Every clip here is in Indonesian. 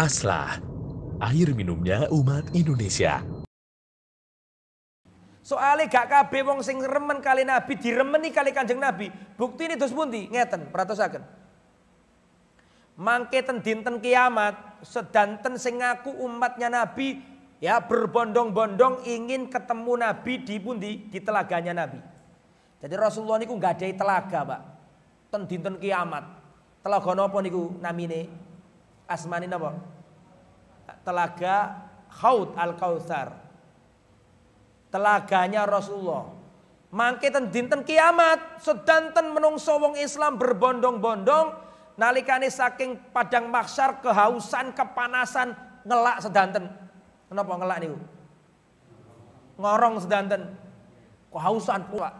Aslah, air minumnya umat Indonesia. Soale gak kabe wong sing remen kali Nabi diremeni kali Kanjeng Nabi. Bukti ini dos pundi? Ngeten, peratusaken. Mangke ten dinten kiamat, sedanten sing ngaku umatnya Nabi ya berbondong-bondong ingin ketemu Nabi di pundi di telaganya Nabi. Jadi Rasulullah niku nggak ada telaga, Pak. Ten dinten kiamat. Telaga nopo niku namine? asmani napa? Telaga khaut Al-Kautsar. Telaganya Rasulullah. Mangke dinten kiamat, sedanten menungso wong Islam berbondong-bondong nalikane saking padang mahsyar kehausan, kepanasan, ngelak sedanten. Kenapa ngelak niku? Ngorong sedanten. Kehausan pula.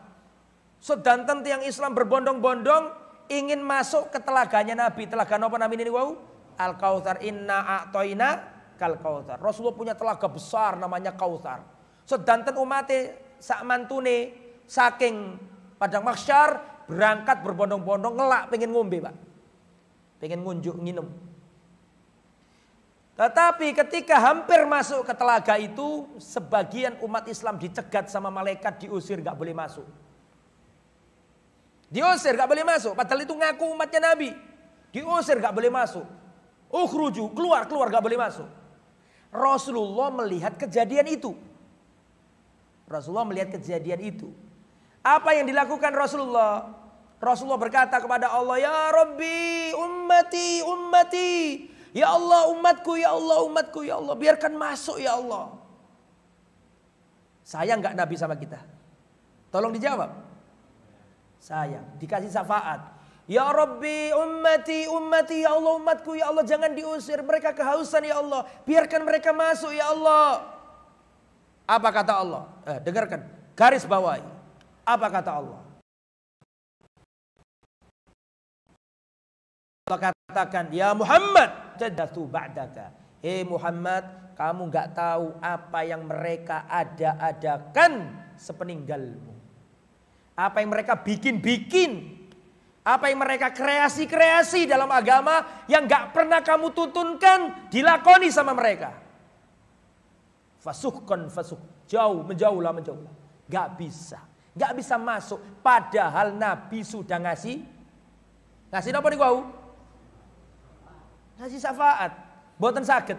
Sedanten tiang Islam berbondong-bondong ingin masuk ke telaganya Nabi. Telaga apa Nabi ini wau? al kautsar inna a'toina kal kautsar. Rasulullah punya telaga besar namanya kautsar. Sedanten umate sak mantune saking padang mahsyar berangkat berbondong-bondong ngelak pengen ngombe, Pak. Pengen ngunjuk nginum. Tetapi ketika hampir masuk ke telaga itu, sebagian umat Islam dicegat sama malaikat diusir nggak boleh masuk. Diusir nggak boleh masuk, padahal itu ngaku umatnya Nabi. Diusir nggak boleh masuk. Ukhruju, oh, keluar, keluar, gak boleh masuk. Rasulullah melihat kejadian itu. Rasulullah melihat kejadian itu. Apa yang dilakukan Rasulullah? Rasulullah berkata kepada Allah, Ya Rabbi, ummati, ummati. Ya Allah umatku, ya Allah umatku, ya Allah. Biarkan masuk ya Allah. Sayang gak Nabi sama kita? Tolong dijawab. Sayang, dikasih syafaat. Ya Rabbi ummati ummati ya Allah umatku ya Allah jangan diusir mereka kehausan ya Allah biarkan mereka masuk ya Allah. Apa kata Allah? Eh, dengarkan garis bawahi. Apa kata Allah? Allah katakan, "Ya Muhammad, tadatu ba'daka." Hei Muhammad, kamu nggak tahu apa yang mereka ada-adakan sepeninggalmu. Apa yang mereka bikin-bikin apa yang mereka kreasi-kreasi dalam agama yang gak pernah kamu tuntunkan dilakoni sama mereka. Fasuhkan fasuh. Jauh, menjauhlah, menjauhlah. Gak bisa. Gak bisa masuk. Padahal Nabi sudah ngasih. Ngasih apa nih kau? Ngasih syafaat. Buatan sakit.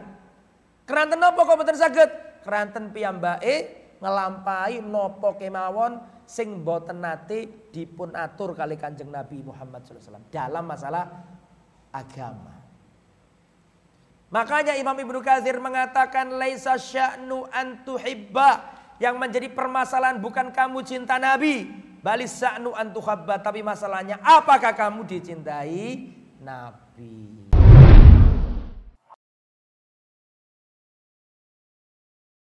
Keranten apa kau buatan sakit? Keranten piyambae ngelampai nopo kemawon sing boten nate dipun atur kali Kanjeng Nabi Muhammad SAW dalam masalah agama. Makanya Imam Ibnu Katsir mengatakan laisa sya'nu an tuhibba yang menjadi permasalahan bukan kamu cinta Nabi, balis sya'nu an tuhabba tapi masalahnya apakah kamu dicintai Nabi.